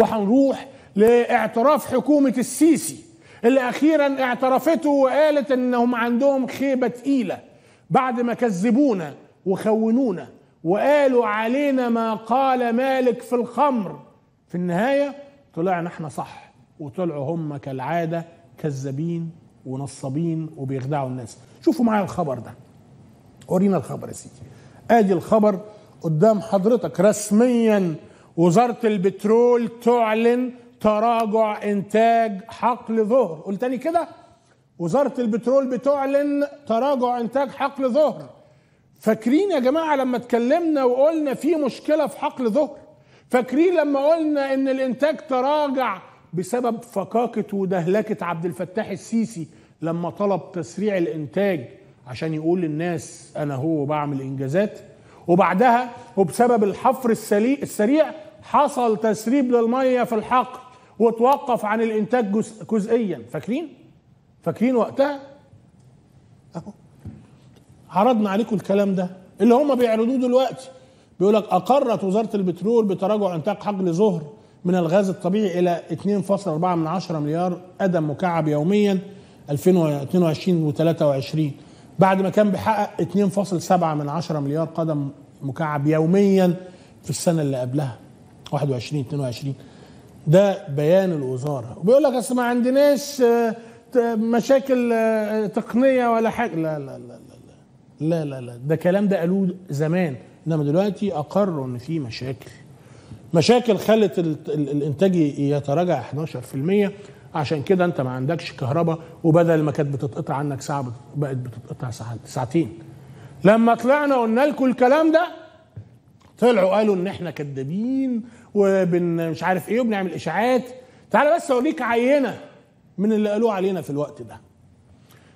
وهنروح لاعتراف حكومة السيسي اللي أخيرا اعترفته وقالت إنهم عندهم خيبة تقيلة بعد ما كذبونا وخونونا وقالوا علينا ما قال مالك في الخمر في النهاية طلعنا احنا صح وطلعوا هم كالعادة كذابين ونصابين وبيخدعوا الناس شوفوا معايا الخبر ده ورينا الخبر يا سيدي ادي الخبر قدام حضرتك رسميا وزاره البترول تعلن تراجع انتاج حقل ظهر قلت تاني كده وزاره البترول بتعلن تراجع انتاج حقل ظهر فاكرين يا جماعه لما اتكلمنا وقلنا في مشكله في حقل ظهر فاكرين لما قلنا ان الانتاج تراجع بسبب فكاكه ودهلكه عبد الفتاح السيسي لما طلب تسريع الانتاج عشان يقول للناس انا هو بعمل انجازات وبعدها وبسبب الحفر السريع حصل تسريب للميه في الحقل وتوقف عن الانتاج جزئيا فاكرين فاكرين وقتها اهو عرضنا عليكم الكلام ده اللي هم بيعرضوه دلوقتي بيقول لك اقرت وزاره البترول بتراجع انتاج حقل زهر من الغاز الطبيعي الى 2.4 من 10 مليار قدم مكعب يوميا 2022 و23 بعد ما كان بيحقق 2.7 من 10 مليار قدم مكعب يوميا في السنه اللي قبلها 21 22 ده بيان الوزاره وبيقول لك اصل ما عندناش آه، مشاكل آه، تقنيه ولا حاجه لا لا لا لا لا لا لا ده كلام ده قالوه زمان انما دلوقتي اقروا ان في مشاكل مشاكل خلت الانتاج يتراجع 11% عشان كده انت ما عندكش كهرباء وبدل ما كانت بتتقطع عنك ساعه بقت بتتقطع ساعتين لما طلعنا قلنا لكم الكلام ده طلعوا قالوا ان احنا كدابين وبن مش عارف ايه وبنعمل اشاعات تعال بس اوريك عينه من اللي قالوه علينا في الوقت ده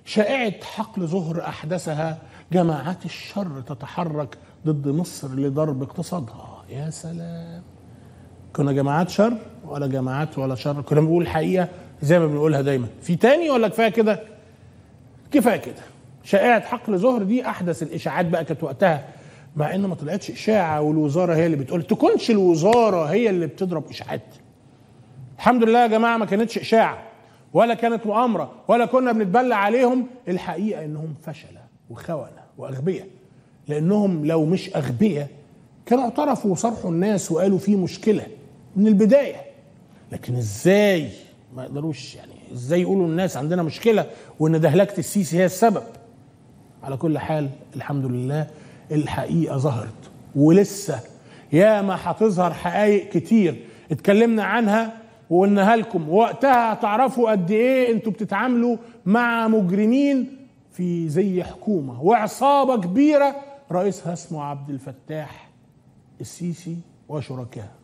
شائعة حقل ظهر أحدثها جماعات الشر تتحرك ضد مصر لضرب اقتصادها يا سلام كنا جماعات شر ولا جماعات ولا شر كنا بنقول الحقيقة زي ما بنقولها دايما في تاني ولا كفايه كده كفايه كده شائعه حقل ظهر دي احدث الاشاعات بقى كانت وقتها مع ان ما طلعتش اشاعه والوزاره هي اللي بتقول تكونش الوزاره هي اللي بتضرب اشاعات الحمد لله يا جماعه ما كانتش اشاعه ولا كانت مؤامره ولا كنا بنتبلى عليهم الحقيقه انهم فشله وخونه واغبياء لانهم لو مش اغبياء كانوا اعترفوا وصرحوا الناس وقالوا في مشكله من البدايه لكن ازاي ما يقدروش يعني ازاي يقولوا الناس عندنا مشكله وان دهلكه السيسي هي السبب على كل حال الحمد لله الحقيقه ظهرت ولسه يا ما هتظهر حقائق كتير اتكلمنا عنها وقلناها لكم وقتها هتعرفوا قد ايه انتوا بتتعاملوا مع مجرمين في زي حكومه وعصابه كبيره رئيسها اسمه عبد الفتاح السيسي وشركائه